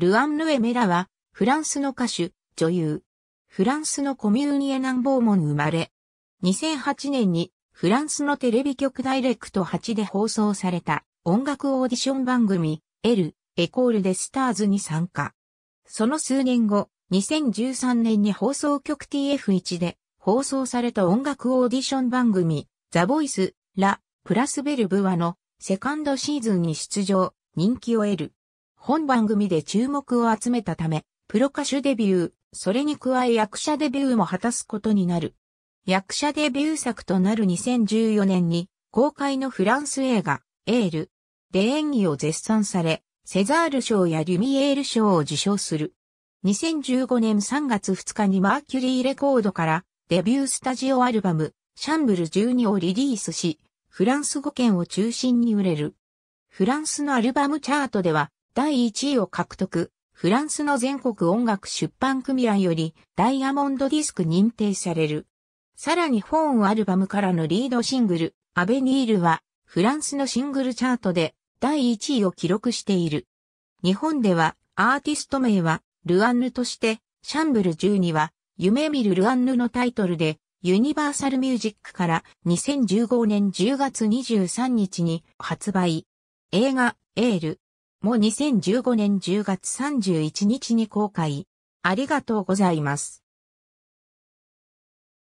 ルアン・ヌエ・メラは、フランスの歌手、女優。フランスのコミューニエ・ナンボーモン生まれ。2008年に、フランスのテレビ局ダイレクト8で放送された音楽オーディション番組、L、エコールでスターズに参加。その数年後、2013年に放送局 TF1 で放送された音楽オーディション番組、ザ・ボイス、ラ・プラスベルブワのセカンドシーズンに出場、人気を得る。本番組で注目を集めたため、プロ歌手デビュー、それに加え役者デビューも果たすことになる。役者デビュー作となる2014年に公開のフランス映画、エール。で演技を絶賛され、セザール賞やリュミエール賞を受賞する。2015年3月2日にマーキュリーレコードからデビュースタジオアルバム、シャンブル12をリリースし、フランス語圏を中心に売れる。フランスのアルバムチャートでは第1位を獲得、フランスの全国音楽出版組合よりダイヤモンドディスク認定される。さらに本アルバムからのリードシングル、アベニールは、フランスのシングルチャートで第1位を記録している。日本では、アーティスト名は、ルアンヌとして、シャンブル12は、夢見るルアンヌのタイトルで、ユニバーサルミュージックから2015年10月23日に発売。映画、エール、も2015年10月31日に公開。ありがとうございます。